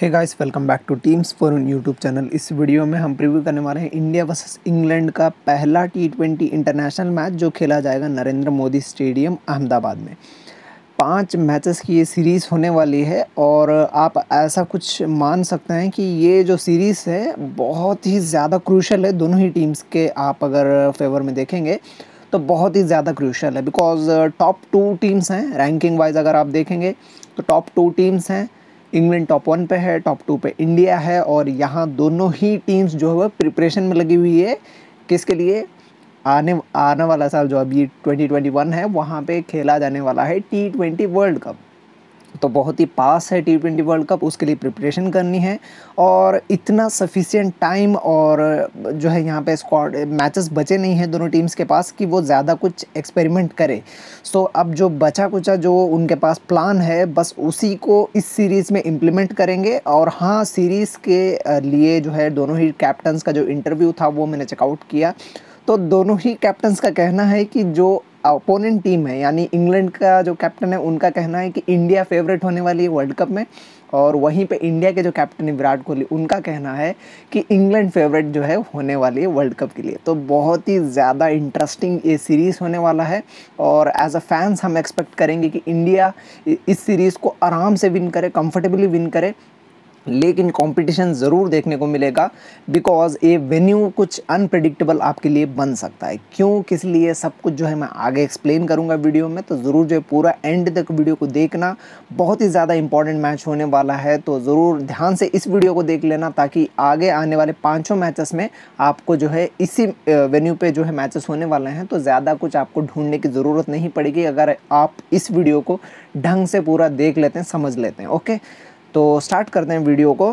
है guys welcome back to teams for YouTube channel इस video में हम प्रीव्यू करने वाले हैं इंडिया वर्सेस इंग्लैंड का पहला टी ट्वेंटी इंटरनेशनल मैच जो खेला जाएगा नरेंद्र मोदी स्टेडियम अहमदाबाद में पांच मैचेस की ये सीरीज़ होने वाली है और आप ऐसा कुछ मान सकते हैं कि ये जो सीरीज़ है बहुत ही ज़्यादा क्रूशल है दोनों ही टीम्स के आप अगर फेवर में देखेंगे तो बहुत ही ज़्यादा क्रूशल है बिकॉज टॉप टू टीम्स हैं रैंकिंग वाइज अगर आप देखेंगे तो टॉप टू टीम्स हैं इंग्लैंड टॉप वन पे है टॉप टू पे इंडिया है और यहाँ दोनों ही टीम्स जो है वह प्रिपरेशन में लगी हुई है किसके लिए आने आने वाला साल जो अभी 2021 है वहाँ पे खेला जाने वाला है टी ट्वेंटी वर्ल्ड कप तो बहुत ही पास है टी ट्वेंटी वर्ल्ड कप उसके लिए प्रिपरेशन करनी है और इतना सफिशियंट टाइम और जो है यहाँ पे स्क्वाड मैचेस बचे नहीं हैं दोनों टीम्स के पास कि वो ज़्यादा कुछ एक्सपेरिमेंट करें सो अब जो बचा कुचा जो उनके पास प्लान है बस उसी को इस सीरीज़ में इम्प्लीमेंट करेंगे और हाँ सीरीज़ के लिए जो है दोनों ही कैप्टन का जो इंटरव्यू था वो मैंने चेकआउट किया तो दोनों ही कैप्टन्स का कहना है कि जो अपोनेंट टीम है यानी इंग्लैंड का जो कैप्टन है उनका कहना है कि इंडिया फेवरेट होने वाली है वर्ल्ड कप में और वहीं पे इंडिया के जो कैप्टन है विराट कोहली उनका कहना है कि इंग्लैंड फेवरेट जो है होने वाली है वर्ल्ड कप के लिए तो बहुत ही ज़्यादा इंटरेस्टिंग ये सीरीज़ होने वाला है और एज अ फैंस हम एक्सपेक्ट करेंगे कि इंडिया इस सीरीज़ को आराम से विन करे कंफर्टेबली विन करे लेकिन कंपटीशन ज़रूर देखने को मिलेगा बिकॉज ये वेन्यू कुछ अनप्रडिक्टेबल आपके लिए बन सकता है क्यों किस लिए सब कुछ जो है मैं आगे एक्सप्लेन करूँगा वीडियो में तो ज़रूर जो है पूरा एंड तक वीडियो को देखना बहुत ही ज़्यादा इंपॉर्टेंट मैच होने वाला है तो ज़रूर ध्यान से इस वीडियो को देख लेना ताकि आगे आने वाले पाँचों मैचेस में आपको जो है इसी वेन्यू पर जो है मैचेस होने वाले हैं तो ज़्यादा कुछ आपको ढूंढने की ज़रूरत नहीं पड़ेगी अगर आप इस वीडियो को ढंग से पूरा देख लेते हैं समझ लेते हैं ओके तो स्टार्ट करते हैं वीडियो को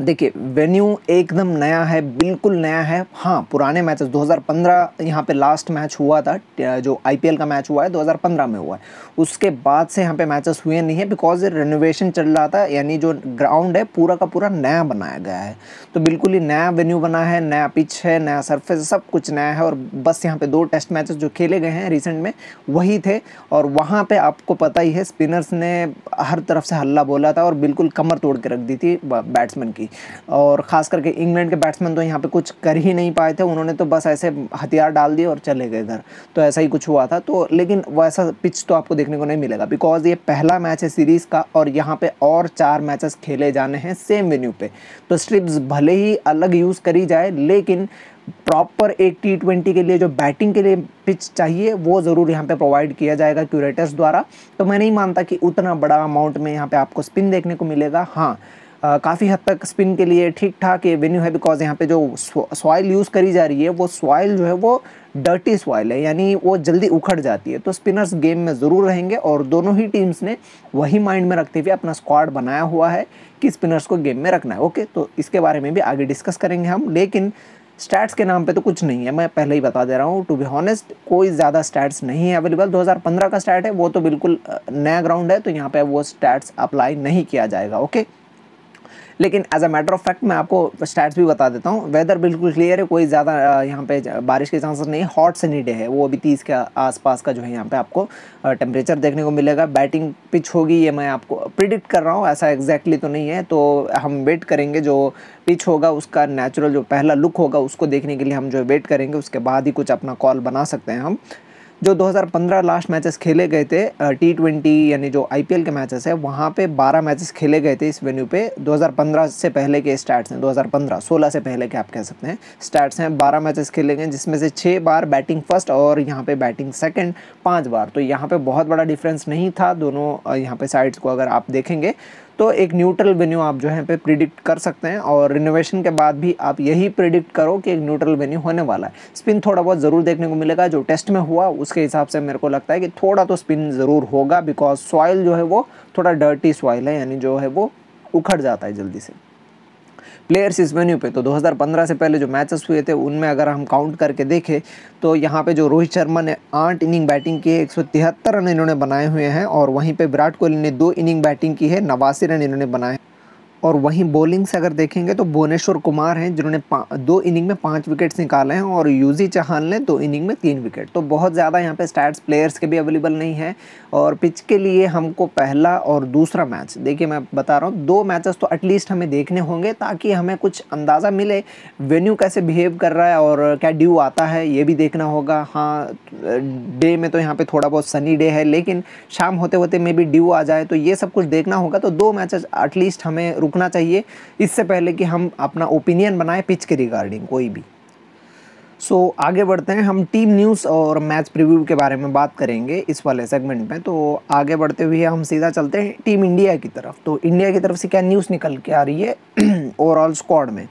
देखिए वेन्यू एकदम नया है बिल्कुल नया है हाँ पुराने मैचेस 2015 यहाँ पे लास्ट मैच हुआ था जो आईपीएल का मैच हुआ है 2015 में हुआ है उसके बाद से यहाँ पे मैचेस हुए नहीं है बिकॉज रेनोवेशन चल रहा था यानी जो ग्राउंड है पूरा का पूरा नया बनाया गया है तो बिल्कुल ही नया वेन्यू बना है नया पिच है नया सर्फेस सब कुछ नया है और बस यहाँ पर दो टेस्ट मैचेस जो खेले गए हैं रिसेंट में वही थे और वहाँ पर आपको पता ही है स्पिनर्स ने हर तरफ से हल्ला बोला था और बिल्कुल कमर तोड़ के रख दी थी बैट्समैन की थी और ख़ास करके इंग्लैंड के बैट्समैन तो यहाँ पे कुछ कर ही नहीं पाए थे उन्होंने तो बस ऐसे हथियार डाल दिए और चले गए इधर तो ऐसा ही कुछ हुआ था तो लेकिन वैसा पिच तो आपको देखने को नहीं मिलेगा बिकॉज ये पहला मैच है सीरीज़ का और यहाँ पर और चार मैचेस खेले जाने हैं सेम वेन्यू पर तो स्ट्रिप्स भले ही अलग यूज़ करी जाए लेकिन प्रॉपर एक टी ट्वेंटी के लिए जो बैटिंग के लिए पिच चाहिए वो ज़रूर यहाँ पे प्रोवाइड किया जाएगा क्यूरेटर्स द्वारा तो मैं नहीं मानता कि उतना बड़ा अमाउंट में यहाँ पे आपको स्पिन देखने को मिलेगा हाँ काफ़ी हद तक स्पिन के लिए ठीक ठाक ये वेन्यू है बिकॉज यहाँ पे जो सॉइल यूज़ करी जा रही है वो सॉइल जो है वो डर्टी सॉइल है यानी वो जल्दी उखड़ जाती है तो स्पिनर्स गेम में ज़रूर रहेंगे और दोनों ही टीम्स ने वही माइंड में रखते हुए अपना स्क्वाड बनाया हुआ है कि स्पिनर्स को गेम में रखना है ओके तो इसके बारे में भी आगे डिस्कस करेंगे हम लेकिन स्टैट्स के नाम पे तो कुछ नहीं है मैं पहले ही बता दे रहा हूँ टू बी हॉनेस्ट कोई ज़्यादा स्टैट्स नहीं है अवेलेबल 2015 का स्टैट है वो तो बिल्कुल नया ग्राउंड है तो यहाँ पे वो स्टैट्स अप्लाई नहीं किया जाएगा ओके okay? लेकिन as a matter of fact मैं आपको स्टैट्स भी बता देता हूँ वेदर बिल्कुल क्लियर है कोई ज़्यादा यहाँ पे बारिश के चांसेस नहीं हॉट सनी डे है वो अभी तीस के आसपास का जो है यहाँ पे आपको टेम्परेचर देखने को मिलेगा बैटिंग पिच होगी ये मैं आपको प्रिडिक्ट कर रहा हूँ ऐसा एग्जैक्टली तो नहीं है तो हम वेट करेंगे जो पिच होगा उसका नेचुरल जो पहला लुक होगा उसको देखने के लिए हम जो वेट करेंगे उसके बाद ही कुछ अपना कॉल बना सकते हैं हम जो 2015 लास्ट मैचेस खेले गए थे टी ट्वेंटी यानी जो आईपीएल के मैचेस है वहाँ पे 12 मैचेस खेले गए थे इस वेन्यू पे 2015 से पहले के स्टार्ट्स हैं 2015 16 से पहले के आप कह सकते हैं स्टार्ट्स हैं 12 मैचेस खेले गए जिसमें से 6 बार बैटिंग फर्स्ट और यहाँ पे बैटिंग सेकंड पाँच बार तो यहाँ पर बहुत बड़ा डिफरेंस नहीं था दोनों यहाँ पर साइड्स को अगर आप देखेंगे तो एक न्यूट्रल वेन्यू आप जो है पे प्रिडिक्ट कर सकते हैं और रिनोवेशन के बाद भी आप यही प्रिडिक्ट करो कि एक न्यूट्रल वेन्यू होने वाला है स्पिन थोड़ा बहुत ज़रूर देखने को मिलेगा जो टेस्ट में हुआ उसके हिसाब से मेरे को लगता है कि थोड़ा तो स्पिन ज़रूर होगा बिकॉज सॉइल जो है वो थोड़ा डर्टी सॉइल है यानी जो है वो उखड़ जाता है जल्दी से प्लेयर्स इस वेन्यू पे तो 2015 से पहले जो मैचेस हुए थे उनमें अगर हम काउंट करके देखें तो यहाँ पे जो रोहित शर्मा ने आठ इनिंग बैटिंग की है एक रन इन्होंने बनाए हुए हैं और वहीं पे विराट कोहली ने दो इनिंग बैटिंग की है नवासी रन इन्होंने बनाए और वहीं बॉलिंग से अगर देखेंगे तो भुवनेश्वर कुमार हैं जिन्होंने दो इनिंग में पाँच विकेट्स निकाले हैं और यूजी चहान ने दो इनिंग में तीन विकेट तो बहुत ज़्यादा यहाँ पे स्टैट्स प्लेयर्स के भी अवेलेबल नहीं है और पिच के लिए हमको पहला और दूसरा मैच देखिए मैं बता रहा हूँ दो मैचेस तो एटलीस्ट हमें देखने होंगे ताकि हमें कुछ अंदाज़ा मिले वेन्यू कैसे बिहेव कर रहा है और क्या ड्यू आता है ये भी देखना होगा हाँ डे में तो यहाँ पर थोड़ा बहुत सनी डे है लेकिन शाम होते होते मे भी ड्यू आ जाए तो ये सब कुछ देखना होगा तो दो मैचेस एटलीस्ट हमें रुकना चाहिए इससे पहले कि हम अपना ओपिनियन बनाएं पिच के रिगार्डिंग कोई भी सो so, आगे बढ़ते हैं हम टीम न्यूज़ और मैच प्रीव्यू के बारे में बात करेंगे इस वाले सेगमेंट में तो आगे बढ़ते हुए हम सीधा चलते हैं टीम इंडिया की तरफ तो इंडिया की तरफ से क्या न्यूज़ निकल के आ रही है ओवरऑल स्क्वाड में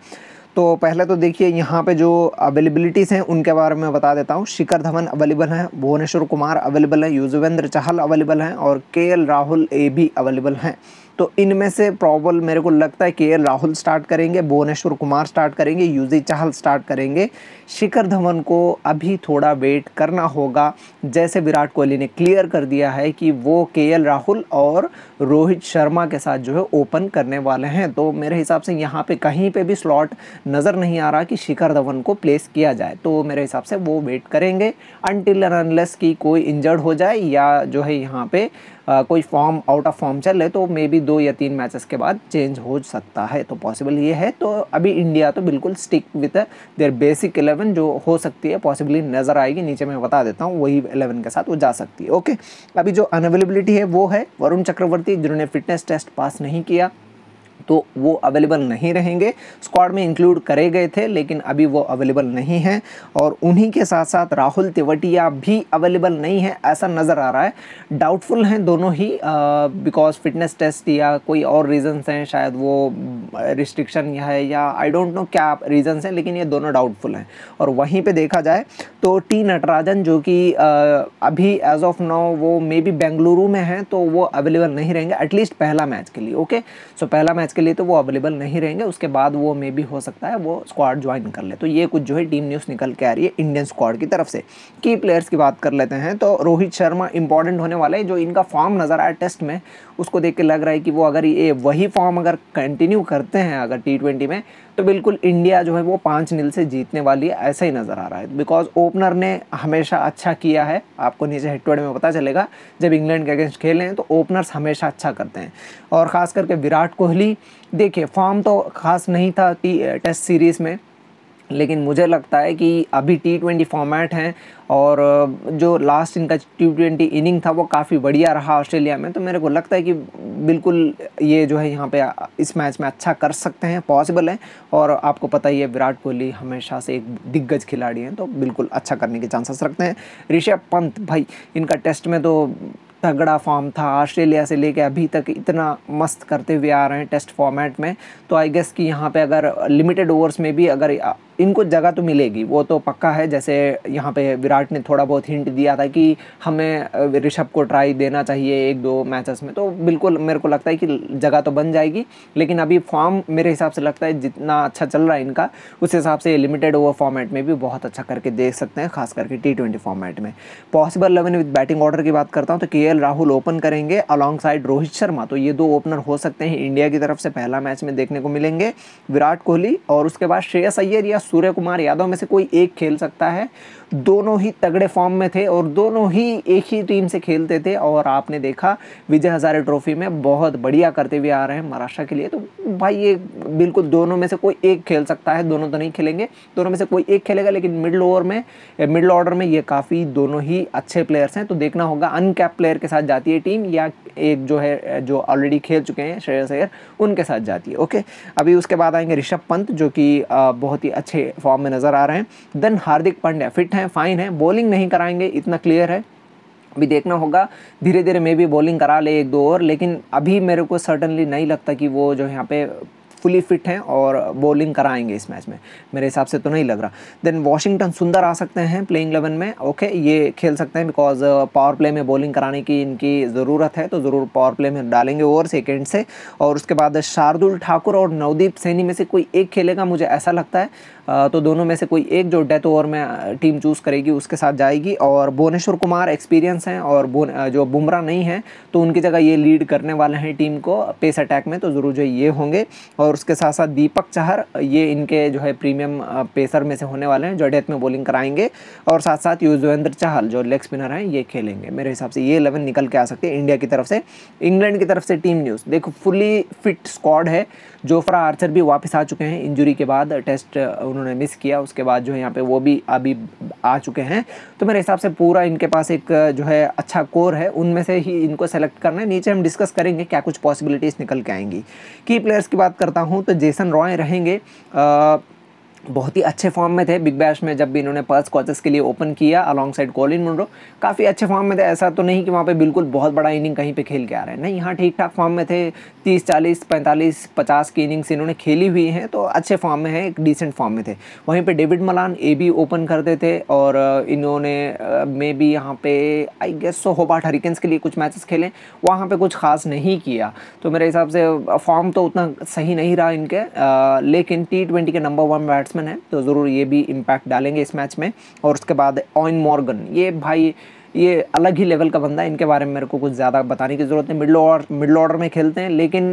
तो पहले तो देखिए यहाँ पे जो अवेलेबिलिटीज़ हैं उनके बारे में बता देता हूँ शिखर धवन अवेलेबल हैं भुवनेश्वर कुमार अवेलेबल हैं युजवेंद्र चहल अवेलेबल हैं और के राहुल ए भी अवेलेबल हैं तो इनमें से प्रॉबल मेरे को लगता है के राहुल स्टार्ट करेंगे भुवनेश्वर कुमार स्टार्ट करेंगे यूजी चाहल स्टार्ट करेंगे शिखर धवन को अभी थोड़ा वेट करना होगा जैसे विराट कोहली ने क्लियर कर दिया है कि वो के राहुल और रोहित शर्मा के साथ जो है ओपन करने वाले हैं तो मेरे हिसाब से यहाँ पे कहीं पे भी स्लॉट नज़र नहीं आ रहा कि शिखर धवन को प्लेस किया जाए तो मेरे हिसाब से वो वेट करेंगे अनटिल अनलेस की कोई इंजर्ड हो जाए या जो है यहाँ पे आ, कोई फॉर्म आउट ऑफ फॉर्म चले तो मे बी दो या तीन मैचेस के बाद चेंज हो सकता है तो पॉसिबल ये है तो अभी इंडिया तो बिल्कुल stick with their basic eleven जो हो सकती है पॉसिबली नज़र आएगी नीचे मैं बता देता हूँ वही इलेवन के साथ वो जा सकती है ओके अभी जो अनअवेलेबिलिटी है वो है वरुण चक्रवर्ती थी जिन्होंने फिटनेस टेस्ट पास नहीं किया तो वो अवेलेबल नहीं रहेंगे स्क्वाड में इंक्लूड करे गए थे लेकिन अभी वो अवेलेबल नहीं है और उन्हीं के साथ साथ राहुल तिवटिया भी अवेलेबल नहीं है ऐसा नज़र आ रहा है डाउटफुल हैं दोनों ही बिकॉज फिटनेस टेस्ट या कोई और रीजन्स हैं शायद वो रिस्ट्रिक्शन है या आई डोंट नो क्या रीजन्स हैं लेकिन ये दोनों डाउटफुल हैं और वहीं पर देखा जाए तो टी नटराजन जो कि अभी एज ऑफ नाउ वो मे बी बेंगलुरु में हैं तो वो अवेलेबल नहीं रहेंगे एटलीस्ट पहला मैच के लिए ओके सो so, पहला मैच के लिए तो वो अवेलेबल नहीं रहेंगे उसके बाद वो मे भी हो सकता है वो स्क्वाड ज्वाइन कर ले तो ये कुछ जो है टीम न्यूज़ निकल के आ रही है इंडियन स्क्वाड की तरफ से की प्लेयर्स की बात कर लेते हैं तो रोहित शर्मा इंपॉर्टेंट होने वाले जो इनका फॉर्म नज़र आया टेस्ट में उसको देख के लग रहा है कि वो अगर ये वही फॉर्म अगर कंटिन्यू करते हैं अगर टी ट्वेंटी में तो बिल्कुल इंडिया जो है वो पाँच नील से जीतने वाली है ऐसा ही नज़र आ रहा है बिकॉज ओपनर ने हमेशा अच्छा किया है आपको नीचे हेटवर्ड में पता चलेगा जब इंग्लैंड के अगेंस्ट खेले हैं तो ओपनर्स हमेशा अच्छा करते हैं और ख़ास करके विराट कोहली देखिए फॉर्म तो खास नहीं था टी टेस्ट सीरीज़ में लेकिन मुझे लगता है कि अभी टी ट्वेंटी फॉर्मेट हैं और जो लास्ट इनका टी ट्वेंटी इनिंग था वो काफ़ी बढ़िया रहा ऑस्ट्रेलिया में तो मेरे को लगता है कि बिल्कुल ये जो है यहाँ पे इस मैच में अच्छा कर सकते हैं पॉसिबल है और आपको पता ही है विराट कोहली हमेशा से एक दिग्गज खिलाड़ी हैं तो बिल्कुल अच्छा करने के चांसेस रखते हैं ऋषभ पंत भाई इनका टेस्ट में तो तगड़ा फॉर्म था ऑस्ट्रेलिया से लेके अभी तक इतना मस्त करते हुए आ रहे हैं टेस्ट फॉर्मेट में तो आई गेस कि यहाँ पे अगर लिमिटेड ओवर्स में भी अगर इनको जगह तो मिलेगी वो तो पक्का है जैसे यहाँ पे विराट ने थोड़ा बहुत हिंट दिया था कि हमें ऋषभ को ट्राई देना चाहिए एक दो मैचेस में तो बिल्कुल मेरे को लगता है कि जगह तो बन जाएगी लेकिन अभी फॉर्म मेरे हिसाब से लगता है जितना अच्छा चल रहा है इनका उस हिसाब से लिमिटेड ओवर फॉर्मेट में भी बहुत अच्छा करके देख सकते हैं खास करके टी ट्वेंटी फॉर्मेट में possible eleven with batting order की बात करता हूँ तो के राहुल ओपन करेंगे अलॉन्ग साइड रोहित शर्मा तो ये दो ओपनर हो सकते हैं इंडिया की तरफ से पहला मैच में देखने को मिलेंगे विराट कोहली और उसके बाद श्रेयस अय्यर या सूर्य कुमार यादव में से कोई एक खेल सकता है दोनों ही तगड़े फॉर्म में थे और दोनों ही एक ही टीम से खेलते थे और आपने देखा विजय हज़ारे ट्रॉफी में बहुत बढ़िया करते हुए आ रहे हैं महाराष्ट्र के लिए तो भाई ये बिल्कुल दोनों में से कोई एक खेल सकता है दोनों तो नहीं खेलेंगे दोनों में से कोई एक खेलेगा लेकिन मिडल ओवर में मिडल ऑर्डर में ये काफ़ी दोनों ही अच्छे प्लेयर्स हैं तो देखना होगा अनकैप प्लेयर के साथ जाती है टीम या एक जो है जो ऑलरेडी खेल चुके हैं शेयर शेयर उनके साथ जाती है ओके अभी उसके बाद आएंगे ऋषभ पंत जो कि बहुत ही अच्छे फॉर्म में नज़र आ रहे हैं देन हार्दिक पांड्या फिट है फाइन है बॉलिंग नहीं कराएंगे इतना क्लियर है अभी देखना होगा धीरे धीरे मे भी बॉलिंग करा ले एक दो ओवर लेकिन अभी मेरे को सर्टनली नहीं लगता कि वो जो यहाँ पे फुली फिट हैं और बॉलिंग कराएंगे इस मैच में मेरे हिसाब से तो नहीं लग रहा देन वॉशिंगटन सुंदर आ सकते हैं प्लेइंग इलेवन में ओके ये खेल सकते हैं बिकॉज पावर प्ले में बॉलिंग कराने की इनकी ज़रूरत है तो ज़रूर पावर प्ले में डालेंगे ओवर सेकेंड से और उसके बाद शार्दुल ठाकुर और नवदीप सैनी में से कोई एक खेलेगा मुझे ऐसा लगता है तो दोनों में से कोई एक जो डेथ ओवर में टीम चूज़ करेगी उसके साथ जाएगी और भुवनेश्वर कुमार एक्सपीरियंस हैं और जो बुमराह नहीं हैं तो उनकी जगह ये लीड करने वाले हैं टीम को पेस अटैक में तो ज़रूर जो ये होंगे और उसके साथ साथ दीपक चाहर ये इनके जो है प्रीमियम पेसर में से होने वाले हैं जो डेथ में बॉलिंग कराएंगे और साथ साथ युजवेंद्र चहल जो लेग स्पिनर हैं ये खेलेंगे मेरे हिसाब से ये इलेवन निकल के आ सकते हैं इंडिया की तरफ से इंग्लैंड की तरफ से टीम न्यूज़ देखो फुली फिट स्क्वाड है जोफ्रा आर्चर भी वापस आ चुके हैं इंजुरी के बाद टेस्ट उन्होंने मिस किया उसके बाद जो है यहाँ पे वो भी अभी आ चुके हैं तो मेरे हिसाब से पूरा इनके पास एक जो है अच्छा कोर है उनमें से ही इनको सेलेक्ट करना है नीचे हम डिस्कस करेंगे क्या कुछ पॉसिबिलिटीज़ निकल के आएंगी की प्लेयर्स की बात करता हूँ तो जेसन रॉय रहेंगे आ, बहुत ही अच्छे फॉर्म में थे बिग बैश में जब भी इन्होंने पर्स कॉचेस के लिए ओपन किया अलॉन्ग साइड कॉलिन मुंडो काफ़ी अच्छे फॉर्म में थे ऐसा तो नहीं कि वहाँ पे बिल्कुल बहुत बड़ा इनिंग कहीं पे खेल के आ रहे हैं नहीं यहाँ ठीक ठाक फॉर्म में थे 30 40 45 50 की इनिंग्स इन्होंने खेली हुई हैं तो अच्छे फॉर्म में है एक डिसेंट फॉर्म में थे वहीं पर डेविड मलान ए भी ओपन करते थे और इन्होंने मे बी यहाँ पे I guess so Hobart Hurricanes के लिए कुछ मैचेस खेले वहाँ पर कुछ खास नहीं किया तो मेरे हिसाब से फॉर्म तो उतना सही नहीं रहा इनके लेकिन टी के नंबर वन बैट्समैन बैट्समैन है तो ज़रूर ये भी इम्पैक्ट डालेंगे इस मैच में और उसके बाद ऑइन मॉर्गन ये भाई ये अलग ही लेवल का बंदा है इनके बारे में मेरे को कुछ ज़्यादा बताने की ज़रूरत नहीं मिडल ऑर्डर मिडल ऑर्डर में खेलते हैं लेकिन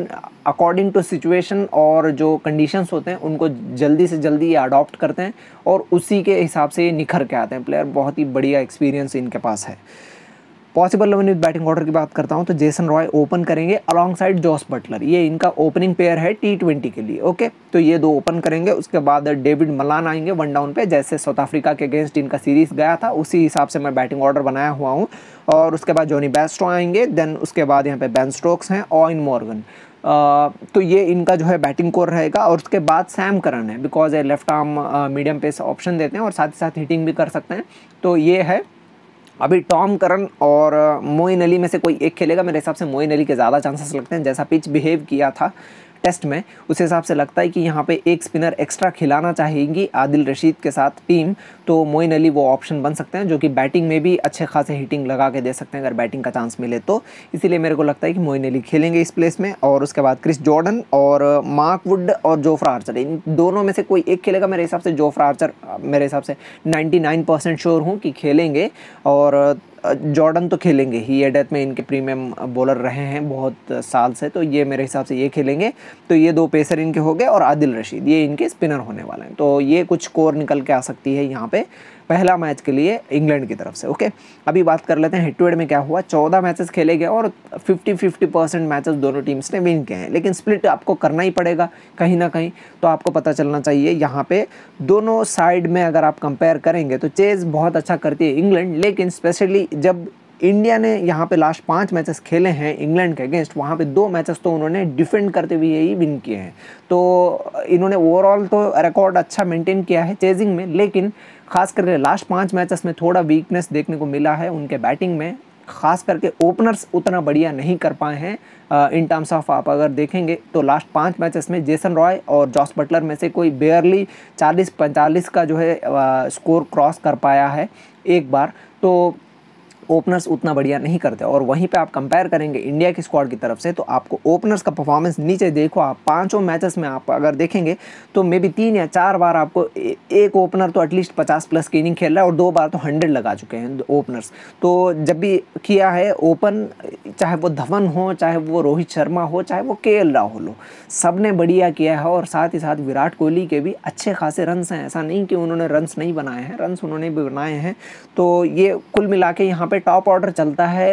अकॉर्डिंग टू सिचुएशन और जो कंडीशंस होते हैं उनको जल्दी से जल्दी ये अडॉप्ट करते हैं और उसी के हिसाब से ये निखर के आते हैं प्लेयर बहुत ही बढ़िया एक्सपीरियंस इनके पास है पॉसिबल इलेवन बैटिंग ऑर्डर की बात करता हूँ तो जेसन रॉय ओपन करेंगे अलॉन्ग साइड जॉस बटलर ये इनका ओपनिंग पेयर है टी ट्वेंटी के लिए ओके तो ये दो ओपन करेंगे उसके बाद डेविड मलान आएंगे वन डाउन पे जैसे साउथ अफ्रीका के अगेंस्ट इनका सीरीज गया था उसी हिसाब से मैं बैटिंग ऑर्डर बनाया हुआ हूँ और उसके बाद जॉनी बेस्ट्रो आएंगे देन उसके बाद यहाँ पे बैन स्ट्रोक्स हैं और इन मॉर्गन तो ये इनका जो है बैटिंग कोर रहेगा और उसके बाद सैम करन है बिकॉज ये left arm medium pace option देते हैं और साथ ही साथ हिटिंग भी कर सकते हैं तो ये है अभी टॉम करन और मोइन अली में से कोई एक खेलेगा मेरे हिसाब से मोइन अली के ज़्यादा चांसेस लगते हैं जैसा पिच बिहेव किया था टेस्ट में उस हिसाब से लगता है कि यहाँ पे एक स्पिनर एक्स्ट्रा खिलाना चाहेंगी आदिल रशीद के साथ टीम तो मोइन अली वो ऑप्शन बन सकते हैं जो कि बैटिंग में भी अच्छे खासे हिटिंग लगा के दे सकते हैं अगर बैटिंग का चांस मिले तो इसीलिए मेरे को लगता है कि मोइन अली खेलेंगे इस प्लेस में और उसके बाद क्रिस जॉर्डन और मार्क वुड और जोफ्रा आर्चर इन दोनों में से कोई एक खेलेगा मेरे हिसाब से जोफ्रा आर्चर मेरे हिसाब से नाइन परसेंट श्योर हूँ कि खेलेंगे और जॉर्डन तो खेलेंगे ही ये डेथ में इनके प्रीमियम बॉलर रहे हैं बहुत साल से तो ये मेरे हिसाब से ये खेलेंगे तो ये दो पेसर इनके हो गए और आदिल रशीद ये इनके स्पिनर होने वाले हैं तो ये कुछ कोर निकल के आ सकती है यहाँ पे पहला मैच के लिए इंग्लैंड की तरफ से ओके अभी बात कर लेते हैं हेड टू हेड में क्या हुआ चौदह मैचेस खेले गए और फिफ्टी फिफ्टी परसेंट मैचेस दोनों टीम्स ने विन किए हैं लेकिन स्प्लिट आपको करना ही पड़ेगा कहीं ना कहीं तो आपको पता चलना चाहिए यहाँ पे दोनों साइड में अगर आप कंपेयर करेंगे तो चेज़ बहुत अच्छा करती है इंग्लैंड लेकिन स्पेशली जब इंडिया ने यहाँ पे लास्ट पांच मैचेस खेले हैं इंग्लैंड के अगेंस्ट वहाँ पे दो मैचेस तो उन्होंने डिफेंड करते हुए ही विन किए हैं तो इन्होंने ओवरऑल तो रिकॉर्ड अच्छा मेंटेन किया है चेजिंग में लेकिन खास करके लास्ट पांच मैचेस में थोड़ा वीकनेस देखने को मिला है उनके बैटिंग में खास करके ओपनर्स उतना बढ़िया नहीं कर पाए हैं इन टर्म्स ऑफ आप अगर देखेंगे तो लास्ट पांच मैचेस में जेसन रॉय और जॉस बटलर में से कोई बेयरली 40-45 का जो है आ, स्कोर क्रॉस कर पाया है एक बार तो ओपनर्स उतना बढ़िया नहीं करते और वहीं पे आप कंपेयर करेंगे इंडिया की स्क्वाड की तरफ से तो आपको ओपनर्स का परफॉर्मेंस नीचे देखो आप पांचों मैचेस में आप अगर देखेंगे तो मे बी तीन या चार बार आपको एक ओपनर तो एटलीस्ट पचास प्लस की इनिंग खेल रहा है और दो बार तो हंड्रेड लगा चुके हैं ओपनर्स तो जब भी किया है ओपन चाहे वो धवन हो चाहे वो रोहित शर्मा हो चाहे वो के राहुल हो सब ने बढ़िया किया है और साथ ही साथ विराट कोहली के भी अच्छे खासे रन्स हैं ऐसा नहीं कि उन्होंने रन्स नहीं बनाए हैं रन्स उन्होंने भी बनाए हैं तो ये कुल मिला के यहाँ पे टॉप ऑर्डर चलता है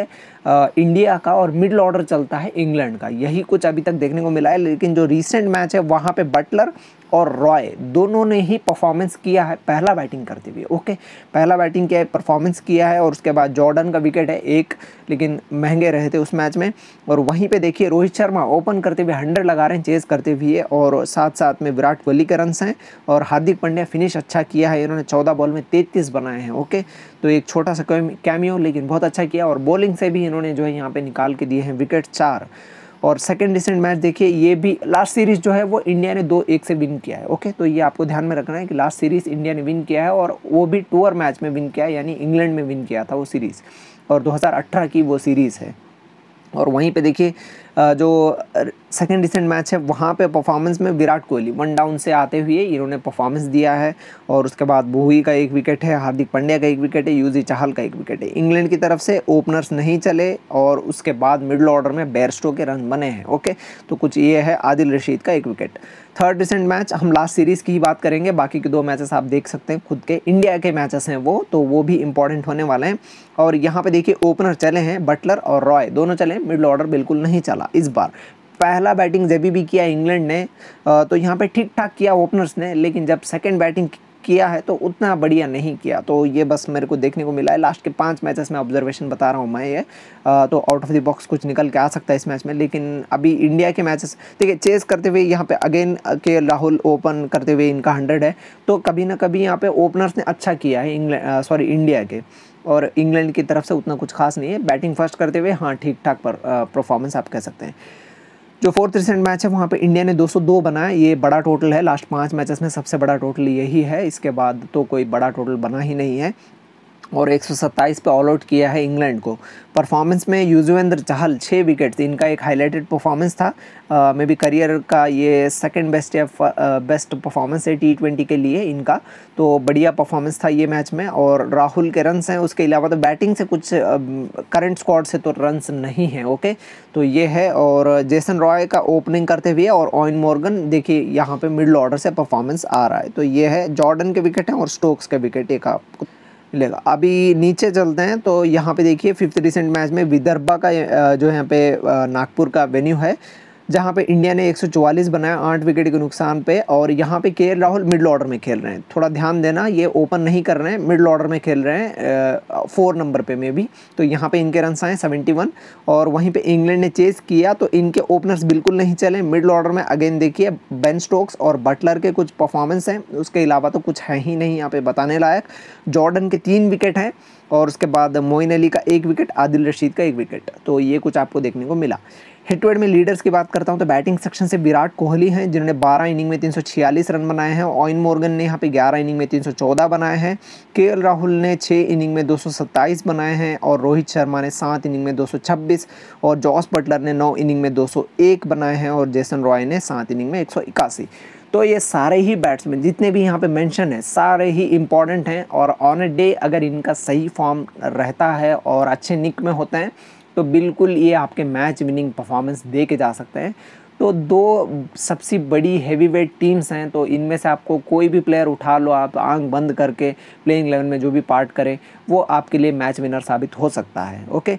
इंडिया का और मिडल ऑर्डर चलता है इंग्लैंड का यही कुछ अभी तक देखने को मिला है लेकिन जो रिसेंट मैच है वहाँ पे बटलर और रॉय दोनों ने ही परफॉर्मेंस किया है पहला बैटिंग करते हुए ओके पहला बैटिंग किया है परफॉर्मेंस किया है और उसके बाद जॉर्डन का विकेट है एक लेकिन महंगे रहे थे उस मैच में और वहीं पे देखिए रोहित शर्मा ओपन करते हुए हंड्रेड लगा रहे हैं चेज करते हुए और साथ साथ में विराट कोहली के रन्स हैं और हार्दिक पांड्या फिनिश अच्छा किया है इन्होंने चौदह बॉल में तैंतीस बनाए हैं ओके तो एक छोटा सा कैमियो लेकिन बहुत अच्छा किया और बॉलिंग से भी इन्होंने जो है यहाँ पे निकाल के दिए हैं विकेट चार और सेकेंड रिसेंट मैच देखिए ये भी लास्ट सीरीज़ जो है वो इंडिया ने दो एक से विन किया है ओके तो ये आपको ध्यान में रखना है कि लास्ट सीरीज़ इंडिया ने विन किया है और वो भी टूअर मैच में विन किया है यानी इंग्लैंड में विन किया था वो सीरीज़ और दो की वो सीरीज़ है और वहीं पे देखिए जो सेकेंड रिसेंट मैच है वहाँ पे परफॉर्मेंस में विराट कोहली वन डाउन से आते हुए इन्होंने परफॉर्मेंस दिया है और उसके बाद बोही का एक विकेट है हार्दिक पांड्या का एक विकेट है यूजी चाहल का एक विकेट है इंग्लैंड की तरफ से ओपनर्स नहीं चले और उसके बाद मिडल ऑर्डर में बैरस्टो के रन बने हैं ओके तो कुछ ये है आदिल रशीद का एक विकेट थर्ड रिसेंट मैच हम लास्ट सीरीज़ की ही बात करेंगे बाकी के दो मैचेस आप देख सकते हैं खुद के इंडिया के मैचेस हैं वो तो वो भी इंपॉर्टेंट होने वाले हैं और यहाँ पे देखिए ओपनर चले हैं बटलर और रॉय दोनों चले मिडल ऑर्डर बिल्कुल नहीं चला इस बार पहला बैटिंग जब भी किया इंग्लैंड ने तो यहाँ पे ठीक ठाक किया ओपनर्स ने लेकिन जब सेकेंड बैटिंग किया है तो उतना बढ़िया नहीं किया तो ये बस मेरे को देखने को मिला है लास्ट के पाँच मैचेस में ऑब्जर्वेशन बता रहा हूँ मैं ये आ, तो आउट ऑफ द बॉक्स कुछ निकल के आ सकता है इस मैच में लेकिन अभी इंडिया के मैचेस देखिए चेस करते हुए यहाँ पे अगेन के राहुल ओपन करते हुए इनका हंड्रेड है तो कभी ना कभी यहाँ पर ओपनर्स ने अच्छा किया है इंग्लैंड सॉरी इंडिया के और इंग्लैंड की तरफ से उतना कुछ खास नहीं है बैटिंग फर्स्ट करते हुए हाँ ठीक ठाक परफॉर्मेंस आप कह सकते हैं जो फोर्थ रिसेंट मैच है वहाँ पे इंडिया ने 202 बनाया ये बड़ा टोटल है लास्ट पाँच मैचेस में सबसे बड़ा टोटल यही है इसके बाद तो कोई बड़ा टोटल बना ही नहीं है और एक पे ऑल आउट किया है इंग्लैंड को परफॉर्मेंस में युजवेंद्र चहल छः विकेट थे इनका एक हाईलाइटेड परफॉर्मेंस था मे बी करियर का ये सेकंड बेस्ट या बेस्ट परफॉर्मेंस है टी ट्वेंटी के लिए इनका तो बढ़िया परफॉर्मेंस था ये मैच में और राहुल के रन्स हैं उसके अलावा तो बैटिंग से कुछ करंट स्क्वाड से तो रन्स नहीं हैं ओके तो ये है और जेसन रॉय का ओपनिंग करते हुए और ऑयन मॉर्गन देखिए यहाँ पर मिडल ऑर्डर से परफॉर्मेंस आ रहा है तो ये है जॉर्डन के विकेट हैं और स्टोक्स के विकेट एक आपको मिलेगा अभी नीचे चलते हैं तो यहाँ पे देखिए फिफ्थ रिसेंट मैच में विदर्भा का जो यहाँ पे नागपुर का वेन्यू है जहाँ पे इंडिया ने 144 बनाया आठ विकेट के नुकसान पे और यहाँ पे के राहुल मिडल ऑर्डर में खेल रहे हैं थोड़ा ध्यान देना ये ओपन नहीं कर रहे हैं मिडल ऑर्डर में खेल रहे हैं फोर नंबर पे में भी तो यहाँ पे इनके रन आए 71 और वहीं पे इंग्लैंड ने चेस किया तो इनके ओपनर्स बिल्कुल नहीं चले मिडल ऑर्डर में अगेन देखिए बेन स्टोक्स और बटलर के कुछ परफॉर्मेंस हैं उसके अलावा तो कुछ है ही नहीं यहाँ पर बताने लायक जॉर्डन के तीन विकेट हैं और उसके बाद मोइन अली का एक विकेट आदिल रशीद का एक विकेट तो ये कुछ आपको देखने को मिला हिटवेड में लीडर्स की बात करता हूँ तो बैटिंग सेक्शन से विराट कोहली हैं जिन्होंने 12 इनिंग में 346 रन बनाए हैं ऑइन मॉर्गन ने यहाँ पे 11 इनिंग में 314 बनाए हैं के राहुल ने 6 इनिंग में 227 बनाए हैं और रोहित शर्मा ने 7 इनिंग में 226 और जॉस बटलर ने 9 इनिंग में 201 बनाए हैं और जेसन रॉय ने सात इनिंग में एक तो ये सारे ही बैट्समैन जितने भी यहाँ पे मेंशन हैं सारे ही इम्पॉर्टेंट हैं और ऑन ए डे अगर इनका सही फॉर्म रहता है और अच्छे निक में होते हैं तो बिल्कुल ये आपके मैच विनिंग परफॉर्मेंस दे के जा सकते हैं तो दो सबसे बड़ी हैवी वेट टीम्स हैं तो इनमें से आपको कोई भी प्लेयर उठा लो आप आंख बंद करके प्लेइंग इलेवन में जो भी पार्ट करें वो आपके लिए मैच विनर साबित हो सकता है ओके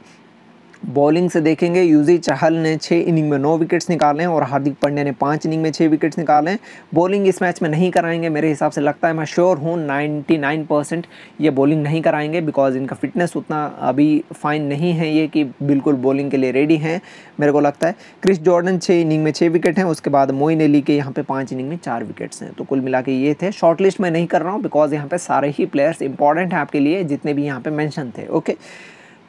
बॉलिंग से देखेंगे यूजी चहल ने छः इनिंग में नौ विकेट्स निकाले और हार्दिक पांड्या ने पाँच इनिंग में छः विकेट्स निकाले बॉलिंग इस मैच में नहीं कराएंगे मेरे हिसाब से लगता है मैं श्योर हूँ नाइन परसेंट ये बॉलिंग नहीं कराएंगे बिकॉज इनका फिटनेस उतना अभी फाइन नहीं है ये कि बिल्कुल बॉलिंग के लिए रेडी हैं मेरे को लगता है क्रिस जॉर्डन छः इनिंग में छः विकेट हैं उसके बाद मोइन अली के यहाँ पर पाँच इनिंग में चार विकेट्स हैं तो कुल मिला के ये थे शॉर्ट लिस्ट मैं नहीं कर रहा हूँ बिकॉज यहाँ पर सारे ही प्लेयर्स इंपॉर्टेंट हैं आपके लिए जितने भी यहाँ पर मैंशन थे ओके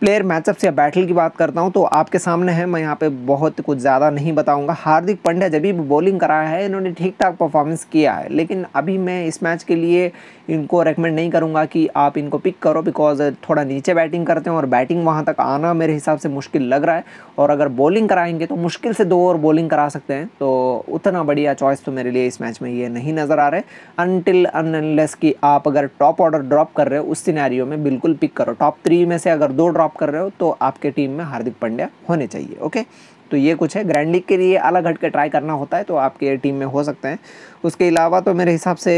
प्लेयर मैचअप या बैटल की बात करता हूँ तो आपके सामने है मैं यहाँ पे बहुत कुछ ज़्यादा नहीं बताऊँगा हार्दिक पांड्या जब भी बॉलिंग कराया है इन्होंने ठीक ठाक परफॉर्मेंस किया है लेकिन अभी मैं इस मैच के लिए इनको रेकमेंड नहीं करूँगा कि आप इनको पिक करो बिकॉज थोड़ा नीचे बैटिंग करते हैं और बैटिंग वहाँ तक आना मेरे हिसाब से मुश्किल लग रहा है और अगर बॉलिंग कराएंगे तो मुश्किल से दो ओवर बॉलिंग करा सकते हैं तो उतना बढ़िया चॉइस तो मेरे लिए इस मैच में ये नहीं नज़र आ रहे अनटिल अनलेस कि आप अगर टॉप ऑर्डर ड्रॉप कर रहे हो उस सिनेरियो में बिल्कुल पिक करो टॉप थ्री में से अगर दो ड्रॉप कर रहे हो तो आपके टीम में हार्दिक पांड्या होने चाहिए ओके तो ये कुछ है ग्रैंड लीग के लिए अलग हट के ट्राई करना होता है तो आपके टीम में हो सकते हैं उसके अलावा तो मेरे हिसाब से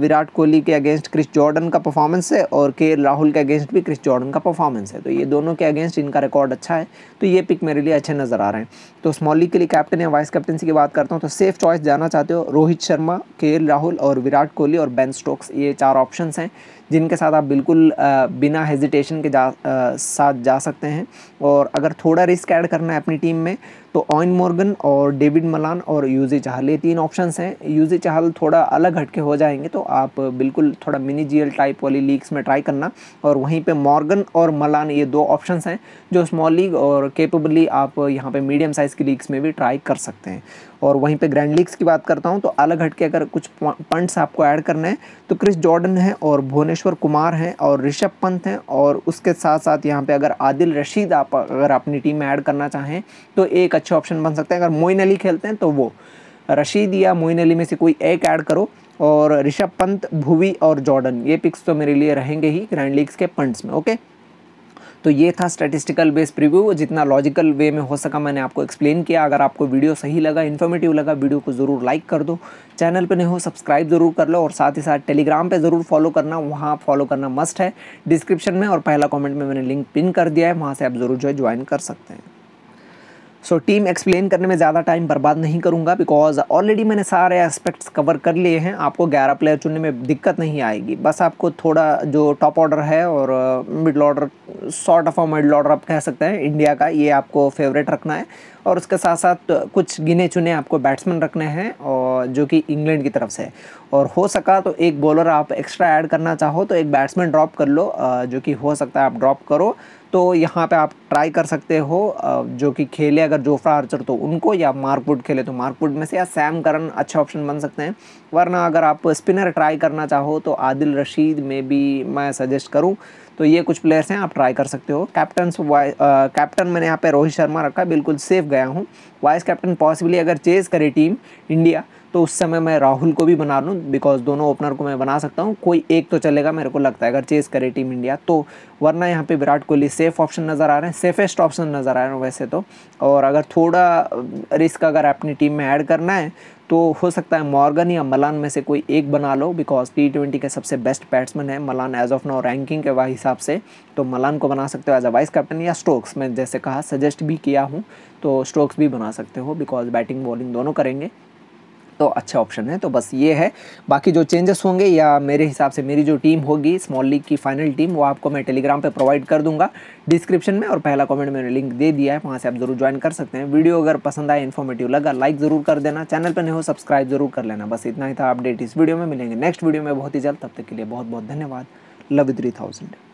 विराट कोहली के अगेंस्ट क्रिस जॉर्डन का परफॉर्मेंस है और के राहुल के अगेंस्ट भी क्रिस जॉर्डन का परफॉर्मेंस है तो ये दोनों के अगेंस्ट इनका रिकॉर्ड अच्छा है तो ये पिक मेरे लिए अच्छे नज़र आ रहे हैं तो स्मॉल लीग के लिए कैप्टन या वाइस कैप्टनसी की बात करता हूँ तो सेफ चॉइस जाना चाहते हो रोहित शर्मा के राहुल और विराट कोहली और बेन स्टोक्स ये चार ऑप्शन हैं जिनके साथ आप बिल्कुल बिना हेजिटेशन के जा साथ जा सकते हैं और अगर थोड़ा रिस्क ऐड करना है अपनी टीम में तो ऑइन मॉर्गन और डेविड मलान और यूजी चहल ये तीन ऑप्शंस हैं यूजी चहल थोड़ा अलग हटके हो जाएंगे तो आप बिल्कुल थोड़ा मिनी जी टाइप वाली लीग्स में ट्राई करना और वहीं पे मॉर्गन और मलान ये दो ऑप्शंस हैं जो स्मॉल लीग और केपेबली आप यहाँ पे मीडियम साइज़ की लीग्स में भी ट्राई कर सकते हैं और वहीं पे ग्रैंड लीग्स की बात करता हूँ तो अलग के अगर कुछ पंट्स आपको ऐड करने हैं तो क्रिस जॉर्डन है और भुवनेश्वर कुमार हैं और ऋषभ पंत हैं और उसके साथ साथ यहाँ पे अगर आदिल रशीद आप अगर अपनी टीम में ऐड करना चाहें तो एक अच्छे ऑप्शन बन सकते हैं अगर मोइन अली खेलते हैं तो वो रशीद या मोइन अली में से कोई एक ऐड करो और ऋषभ पंत भूवी और जॉर्डन ये पिक्स तो मेरे लिए रहेंगे ही ग्रैंड लीग्स के पंट्स में ओके तो ये था स्टैटिस्टिकल बेस प्रीव्यू जितना लॉजिकल वे में हो सका मैंने आपको एक्सप्लेन किया अगर आपको वीडियो सही लगा इन्फॉर्मेटिव लगा वीडियो को ज़रूर लाइक कर दो चैनल पे नहीं हो सब्सक्राइब ज़रूर कर लो और साथ ही साथ टेलीग्राम पे ज़रूर फॉलो करना वहाँ फॉलो करना मस्ट है डिस्क्रिप्शन में और पहला कॉमेंट में मैंने लिंक पिन कर दिया है वहाँ से आप ज़रूर जो है ज्वाइन कर सकते हैं सो so, टीम एक्सप्लेन करने में ज़्यादा टाइम बर्बाद नहीं करूँगा बिकॉज ऑलरेडी मैंने सारे एस्पेक्ट्स कवर कर लिए हैं आपको ग्यारह प्लेयर चुनने में दिक्कत नहीं आएगी बस आपको थोड़ा जो टॉप ऑर्डर है और middle order short of middle order आप कह सकते हैं इंडिया का ये आपको फेवरेट रखना है और उसके साथ साथ कुछ गिने चुने आपको बैट्समैन रखने हैं और जो कि इंग्लैंड की तरफ से है और हो सका तो एक बॉलर आप एक्स्ट्रा ऐड करना चाहो तो एक बैट्समैन ड्रॉप कर लो जो कि हो सकता है आप ड्रॉप करो तो यहाँ पे आप ट्राई कर सकते हो जो कि खेले अगर जोफ्रा आर्चर तो उनको या मार्कवुड खेले तो मार्कवुड में से या सैम करन अच्छा ऑप्शन बन सकते हैं वरना अगर आप स्पिनर ट्राई करना चाहो तो आदिल रशीद में भी मैं सजेस्ट करूँ तो ये कुछ प्लेयर्स हैं आप ट्राई कर सकते हो कैप्टन कैप्टन मैंने यहाँ पे रोहित शर्मा रखा बिल्कुल सेफ गया हूँ वाइस कैप्टन पॉसिबली अगर चेज करे टीम इंडिया तो उस समय मैं राहुल को भी बना लूँ बिकॉज दोनों ओपनर को मैं बना सकता हूँ कोई एक तो चलेगा मेरे को लगता है अगर चेस करे टीम इंडिया तो वरना यहाँ पे विराट कोहली सेफ ऑप्शन नज़र आ रहे हैं सेफेस्ट ऑप्शन नज़र आ रहे हैं वैसे तो और अगर थोड़ा रिस्क अगर अपनी टीम में ऐड करना है तो हो सकता है मॉर्गन या मलान में से कोई एक बना लो बिकॉज टी ट्वेंटी के सबसे बेस्ट बैट्समैन है Malan as of now ranking के हिसाब से तो मलान को बना सकते हो एज अ वाइस कैप्टन या स्ट्रोक्स मैं जैसे कहा सजेस्ट भी किया हूँ तो स्ट्रोक्स भी बना सकते हो बिकॉज बैटिंग बॉलिंग दोनों करेंगे तो अच्छा ऑप्शन है तो बस ये है बाकी जो चेंजेस होंगे या मेरे हिसाब से मेरी जो टीम होगी स्मॉल लीग की फाइनल टीम वो आपको मैं टेलीग्राम पर प्रोवाइड कर दूंगा डिस्क्रिप्शन में और पहला कॉमेंट मैंने लिंक दे दिया है वहाँ से आप जरूर ज्वाइन कर सकते हैं वीडियो अगर पसंद आए इन्फॉर्मेटिव लगा लाइक ज़रूर कर देना चैनल पर नहीं हो सब्सक्राइब जरूर कर लेना बस इतना ही था अपडेट इस वीडियो में मिलेंगे नेक्स्ट वीडियो में बहुत ही जल्द तब तक के लिए बहुत बहुत धन्यवाद लव थ्री थाउजेंड